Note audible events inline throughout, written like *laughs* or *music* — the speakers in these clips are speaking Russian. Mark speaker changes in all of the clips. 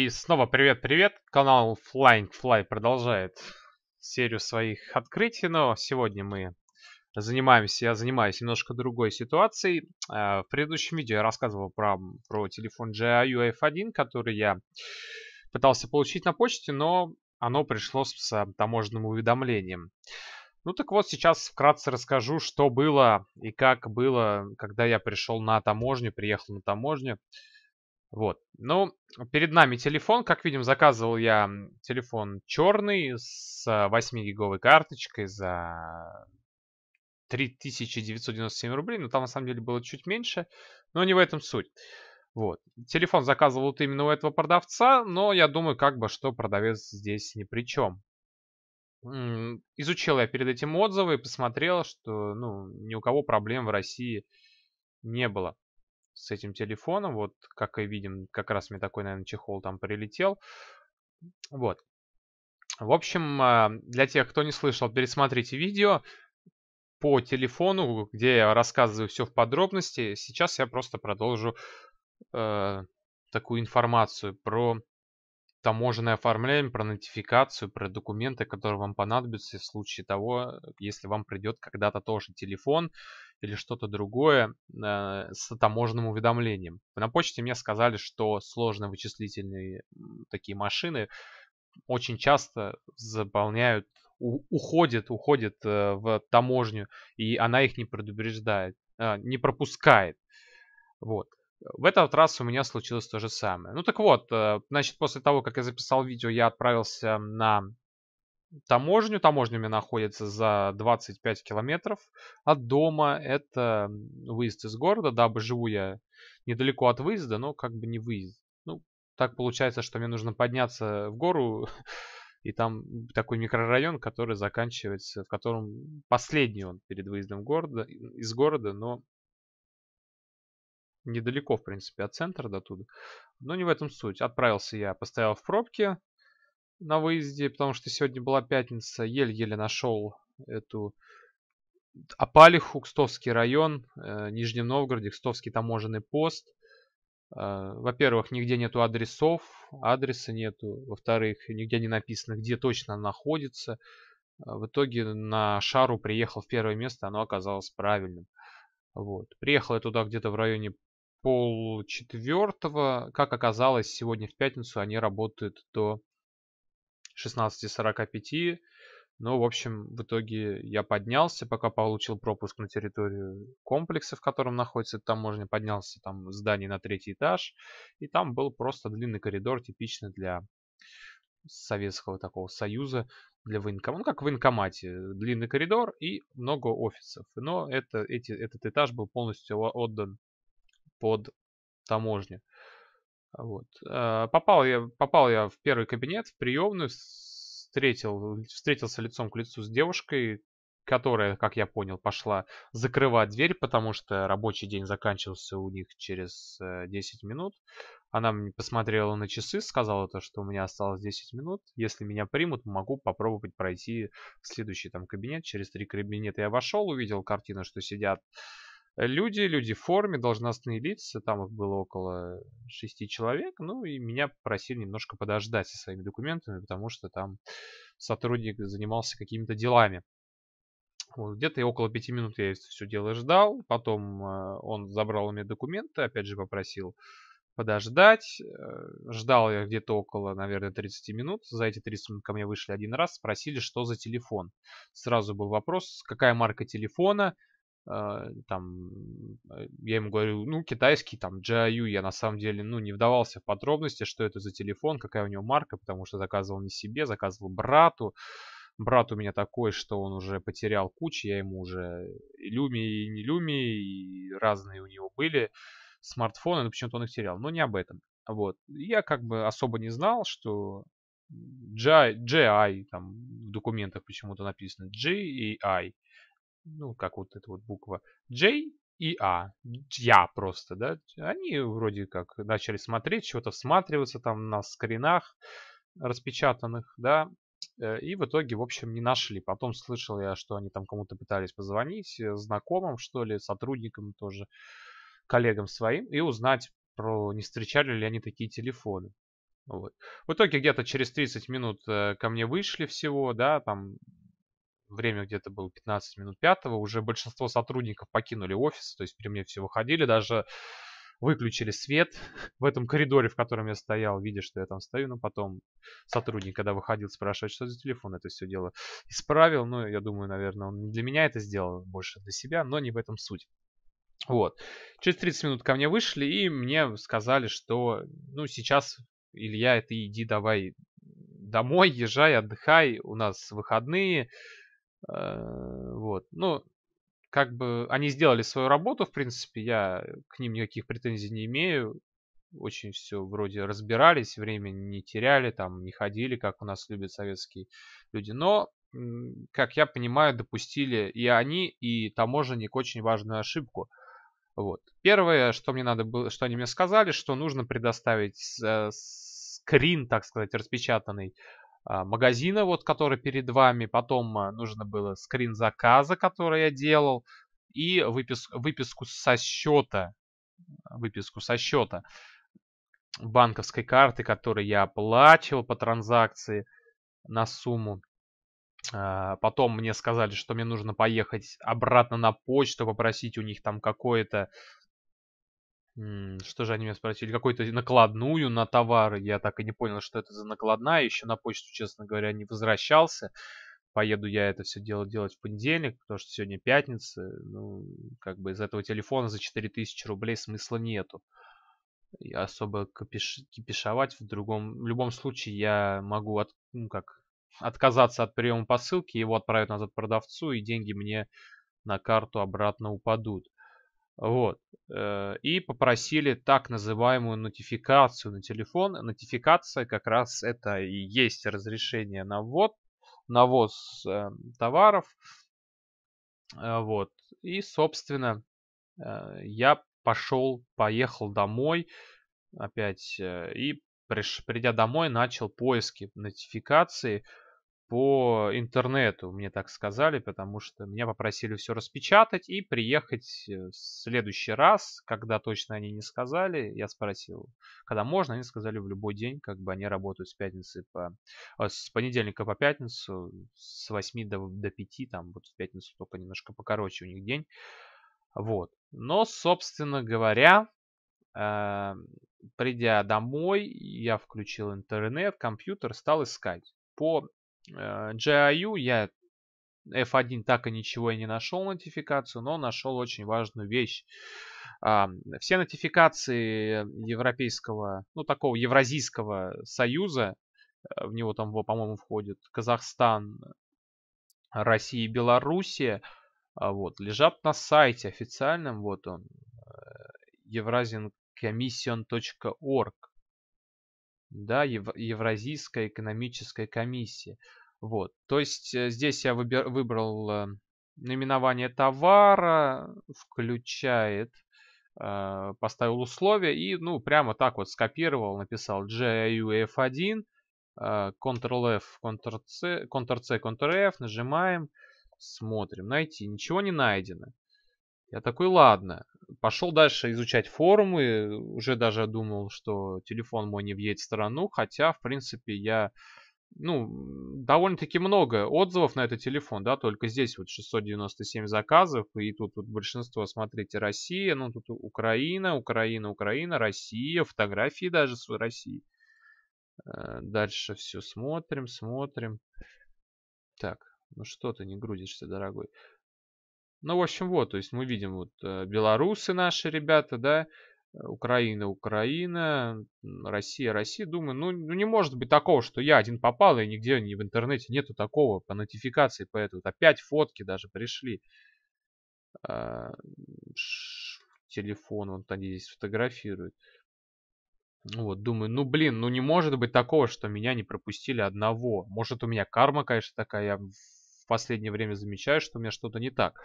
Speaker 1: И снова привет-привет, канал Flying Fly продолжает серию своих открытий, но сегодня мы занимаемся, я занимаюсь немножко другой ситуацией. А, в предыдущем видео я рассказывал про, про телефон GIU F1, который я пытался получить на почте, но оно пришло с таможенным уведомлением. Ну так вот, сейчас вкратце расскажу, что было и как было, когда я пришел на таможню, приехал на таможню. Вот. Ну, перед нами телефон. Как видим, заказывал я телефон черный с 8-гиговой э, карточкой за 3997 рублей. Но там на самом деле было чуть меньше. Но не в этом суть. Вот. Телефон заказывал вот именно у этого продавца, но я думаю, как бы, что продавец здесь ни при чем. Изучил я перед этим отзывы и посмотрел, что ну, ни у кого проблем в России не было с этим телефоном. Вот, как и видим, как раз мне такой, наверное, чехол там прилетел. Вот. В общем, а, для тех, кто не слышал, пересмотрите видео по телефону, где я рассказываю все в подробности. Сейчас я просто продолжу э, такую информацию про таможенное оформление, про нотификацию, про документы, которые вам понадобятся в случае того, если вам придет когда-то тоже телефон или что-то другое э, с таможенным уведомлением. На почте мне сказали, что сложные вычислительные такие машины очень часто заполняют, уходят, уходят э, в таможню, и она их не предупреждает, э, не пропускает. Вот. В этот раз у меня случилось то же самое. Ну так вот, значит, после того, как я записал видео, я отправился на таможню. Таможня находится за 25 километров от дома. Это выезд из города. Дабы живу я недалеко от выезда, но как бы не выезд. Ну, так получается, что мне нужно подняться в гору, *laughs* и там такой микрорайон, который заканчивается, в котором последний он перед выездом города, из города, но недалеко, в принципе, от центра до туда. Но не в этом суть. Отправился я, постоял в пробке, на выезде, потому что сегодня была пятница, еле-еле нашел эту Апалиху, Кстовский район, э, Нижнем Новгороде, Кстовский таможенный пост. Э, во-первых, нигде нету адресов, адреса нету. Во-вторых, нигде не написано, где точно она находится. Э, в итоге на шару приехал в первое место, оно оказалось правильным. Вот. Приехал я туда где-то в районе пол четвертого. Как оказалось, сегодня в пятницу они работают до 16.45. Ну, в общем, в итоге я поднялся, пока получил пропуск на территорию комплекса, в котором находится таможня, поднялся там здание на третий этаж, и там был просто длинный коридор, типичный для Советского такого союза, для военкомата, ну, как в военкомате, длинный коридор и много офисов. Но это, эти, этот этаж был полностью отдан под таможню. Вот. Э, попал я, попал я в первый кабинет, в приемную, встретил, встретился лицом к лицу с девушкой, которая, как я понял, пошла закрывать дверь, потому что рабочий день заканчивался у них через 10 э, минут. Она мне посмотрела на часы, сказала то, что у меня осталось 10 минут. Если меня примут, могу попробовать пройти в следующий там кабинет. Через три кабинета я вошел, увидел картину, что сидят люди, люди в форме, должностные лица, там их было около шести человек, ну и меня просили немножко подождать со своими документами, потому что там сотрудник занимался какими-то делами. Вот, где-то около пяти минут я все дело ждал, потом э, он забрал у меня документы, опять же попросил подождать. Э, ждал я где-то около, наверное, 30 минут. За эти 30 минут ко мне вышли один раз, спросили, что за телефон. Сразу был вопрос, какая марка телефона, а, там, э, я ему говорю, ну, китайский, там, GIU, я на самом деле, ну, не вдавался в подробности, что это за телефон, какая у него марка, потому что заказывал не себе, заказывал брату. Брат у меня такой, что он уже потерял кучу, я ему уже и люми, и не люми, и разные у него были смартфоны, но почему-то он их терял, но не об этом. Вот. Я как бы особо не знал, что GI, GI там в документах почему-то написано, и I ну, как вот эта вот буква J и A, а, Я просто, да. Они вроде как начали смотреть, чего-то всматриваться там на скринах распечатанных, да. Э, и в итоге, в общем, не нашли. Потом слышал я, что они там кому-то пытались позвонить, э, знакомым, что ли, сотрудникам тоже, коллегам своим, и узнать про, не встречали ли они такие телефоны. Вот. В итоге где-то через 30 минут э, ко мне вышли всего, да, там время где-то было 15 минут пятого, уже большинство сотрудников покинули офис, то есть при мне все выходили, даже выключили свет *laughs* в этом коридоре, в котором я стоял, видя, что я там стою, но потом сотрудник, когда выходил, спрашивает, что за телефон, это все дело исправил, ну, я думаю, наверное, он не для меня это сделал, больше для себя, но не в этом суть. Вот. Через 30 минут ко мне вышли, и мне сказали, что, ну, сейчас, Илья, это иди давай домой, езжай, отдыхай, у нас выходные, Э, вот. Ну, как бы они сделали свою работу, в принципе, я к ним никаких претензий не имею. Очень все вроде разбирались, время не теряли, там не ходили, как у нас любят советские люди. Но, как я понимаю, допустили и они, и таможенник очень важную ошибку. Вот. Первое, что мне надо было, что они мне сказали, что нужно предоставить э, скрин, так сказать, распечатанный а, магазина, вот, который перед вами. Потом а, нужно было скрин заказа, который я делал. И выпис, выписку со счета. Выписку со счета банковской карты, которую я оплачивал по транзакции на сумму. А, потом мне сказали, что мне нужно поехать обратно на почту, попросить у них там какое-то что же они меня спросили? Какую-то накладную на товары. Я так и не понял, что это за накладная. Еще на почту, честно говоря, не возвращался. Поеду я это все дело делать в понедельник, потому что сегодня пятница. Ну, как бы из этого телефона за 4000 рублей смысла нету. И особо кипиш... кипишовать в другом... В любом случае я могу от... ну, как... отказаться от приема посылки, его отправят назад продавцу, и деньги мне на карту обратно упадут. Вот. Э, и попросили так называемую нотификацию на телефон. Нотификация как раз это и есть разрешение на ввод, на ввоз э, товаров. Э, вот. И, собственно, я пошел, поехал домой опять и придя домой, начал поиски нотификации по интернету, мне так сказали, потому что меня попросили все распечатать и приехать э, в следующий раз, когда точно они не сказали, я спросил, когда можно, они сказали в любой день, как бы они работают с пятницы по, а, с понедельника по пятницу, с 8 до, до 5, там вот в пятницу только немножко покороче у них день, вот. Но, собственно говоря, а, придя домой, я включил интернет, компьютер, стал искать по Э, GIU я F1 так и ничего и не нашел нотификацию, но нашел очень важную вещь. А, все нотификации Европейского, ну такого Евразийского союза, э, в него там, по-моему, входит Казахстан, Россия и Белоруссия, э, вот, лежат на сайте официальном, вот он, eurasiancommission.org, да, Евразийская экономическая комиссия. Вот. То есть э, здесь я выбер, выбрал э, наименование товара, включает, э, поставил условия и, ну, прямо так вот скопировал, написал GIUF1, э, Ctrl-F, ctrl Ctrl-C, Ctrl-F, нажимаем, смотрим, найти, ничего не найдено. Я такой, ладно, пошел дальше изучать форумы, уже даже думал, что телефон мой не въедет в страну, хотя, в принципе, я ну, довольно-таки много отзывов на этот телефон, да, только здесь вот 697 заказов, и тут вот большинство, смотрите, Россия, ну, тут Украина, Украина, Украина, Россия, фотографии даже с России. Э, дальше все смотрим, смотрим. Так, ну что ты не грузишься, дорогой. Ну, в общем, вот, то есть мы видим вот э, белорусы наши ребята, да, Украина, Украина, Россия, Россия. Думаю, ну, ну не может быть такого, что я один попал, и нигде не в интернете нету такого по нотификации по этому. Опять фотки даже пришли. А, телефон, он там здесь фотографирует. Ну вот, думаю, ну блин, ну не может быть такого, что меня не пропустили одного. Может у меня карма, конечно, такая, я в последнее время замечаю, что у меня что-то не так.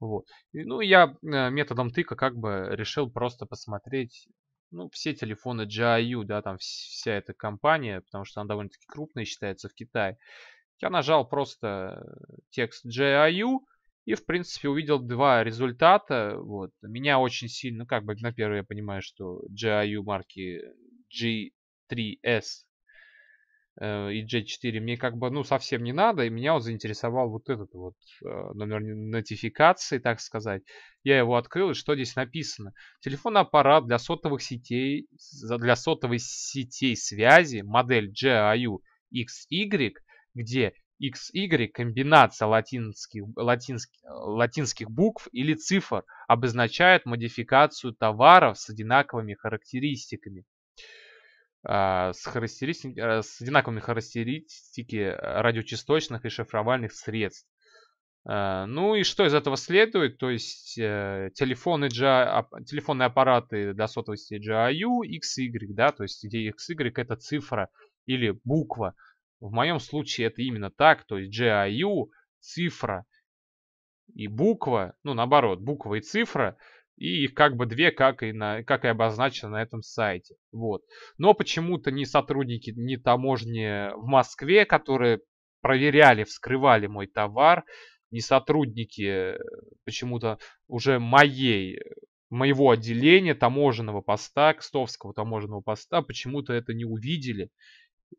Speaker 1: Вот. И, ну, я э, методом тыка как бы решил просто посмотреть ну, все телефоны GIU, да, там вся эта компания, потому что она довольно-таки крупная считается в Китае. Я нажал просто э, текст GIU и, в принципе, увидел два результата. Вот. Меня очень сильно, ну, как бы на первый я понимаю, что GIU марки G3S Э, и J4 мне как бы, ну, совсем не надо, и меня вот заинтересовал вот этот вот э, номер нотификации, так сказать. Я его открыл, и что здесь написано? Телефонный аппарат для сотовых сетей, для сотовой сетей связи, модель GIU XY, где XY комбинация латинских, латинских, латинских букв или цифр обозначает модификацию товаров с одинаковыми характеристиками. А, с, характеристик, э, с одинаковыми характеристики а, радиочастотных и шифровальных средств. А, ну и что из этого следует? То есть э, телефоны, телефонные аппараты для сотовости GIU, XY, да, то есть где XY это цифра или буква. В моем случае это именно так, то есть GIU, цифра и буква, ну наоборот, буква и цифра – и их как бы две, как и, на, как и обозначено на этом сайте. Вот. Но почему-то ни сотрудники, ни таможни в Москве, которые проверяли, вскрывали мой товар, ни сотрудники почему-то уже моей моего отделения таможенного поста, Кстовского таможенного поста, почему-то это не увидели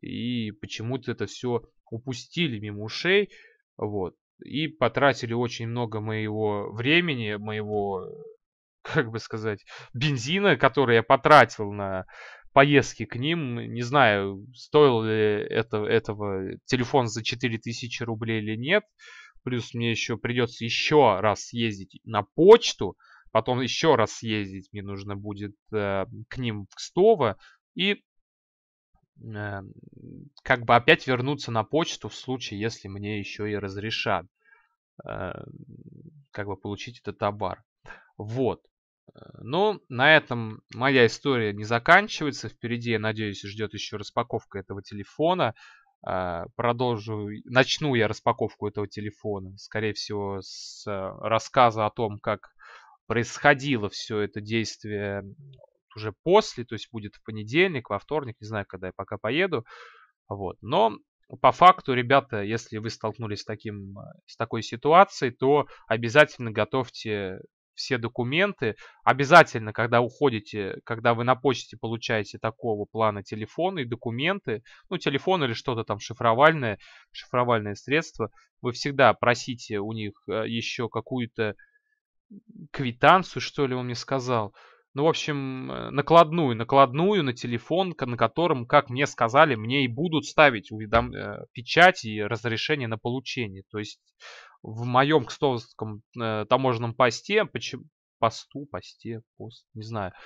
Speaker 1: и почему-то это все упустили мимо ушей, вот, и потратили очень много моего времени, моего как бы сказать, бензина, который я потратил на поездки к ним. Не знаю, стоил ли это, этого телефон за 4000 рублей или нет. Плюс мне еще придется еще раз съездить на почту. Потом еще раз съездить мне нужно будет э, к ним в Кстово. И э, как бы опять вернуться на почту в случае, если мне еще и разрешат э, как бы получить этот товар. Вот. Ну, на этом моя история не заканчивается. Впереди, я надеюсь, ждет еще распаковка этого телефона. Э, продолжу, начну я распаковку этого телефона, скорее всего, с э, рассказа о том, как происходило все это действие уже после, то есть будет в понедельник, во вторник, не знаю, когда я пока поеду. Вот. Но по факту, ребята, если вы столкнулись с, таким, с такой ситуацией, то обязательно готовьте все документы. Обязательно, когда уходите, когда вы на почте получаете такого плана телефон и документы, ну, телефон или что-то там шифровальное, шифровальное средство, вы всегда просите у них э, еще какую-то квитанцию, что ли, он мне сказал, ну, в общем, э, накладную, накладную на телефон, на котором, как мне сказали, мне и будут ставить уведом... Э, печать и разрешение на получение. То есть в моем кстовском э, таможенном посте, почему, посту, посте, пост, не знаю, э,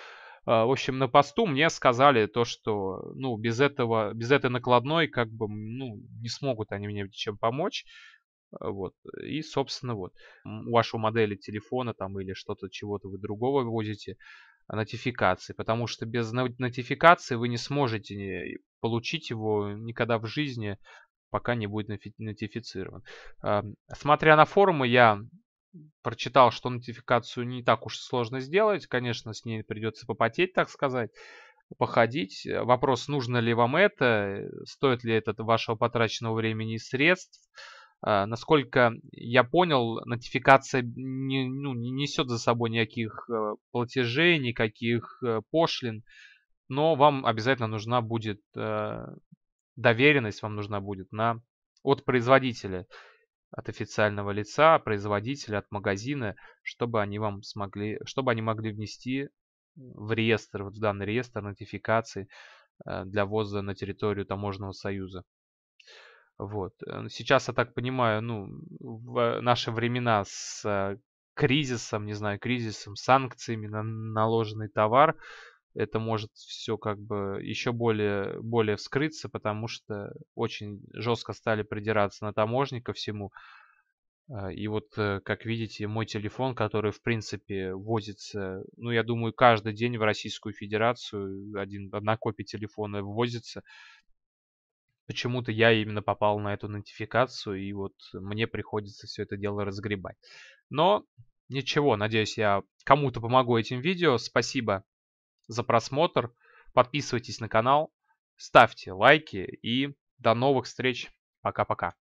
Speaker 1: в общем, на посту мне сказали то, что, ну, без этого, без этой накладной, как бы, ну, не смогут они мне чем помочь. Вот. И, собственно, вот, у вашего модели телефона там или что-то, чего-то вы другого возите, нотификации, потому что без нотификации вы не сможете получить его никогда в жизни, пока не будет нотифицирован. А, смотря на форумы, я прочитал, что нотификацию не так уж сложно сделать. Конечно, с ней придется попотеть, так сказать, походить. Вопрос, нужно ли вам это, стоит ли это вашего потраченного времени и средств. А, насколько я понял, нотификация не, ну, не несет за собой никаких э, платежей, никаких э, пошлин, но вам обязательно нужна будет э, доверенность, вам нужна будет на, от производителя, от официального лица, производителя, от магазина, чтобы они вам смогли, чтобы они могли внести в реестр, вот в данный реестр нотификации для ввоза на территорию таможенного союза. Вот. Э, сейчас, я так понимаю, ну, в э, наши времена с э, кризисом, не знаю, кризисом, санкциями на наложенный товар, это может все как бы еще более, более вскрыться, потому что очень жестко стали придираться на таможне ко всему. И вот, как видите, мой телефон, который, в принципе, возится, ну, я думаю, каждый день в Российскую Федерацию один, одна копия телефона ввозится почему-то я именно попал на эту нотификацию, и вот мне приходится все это дело разгребать. Но ничего, надеюсь, я кому-то помогу этим видео. Спасибо за просмотр. Подписывайтесь на канал, ставьте лайки и до новых встреч. Пока-пока.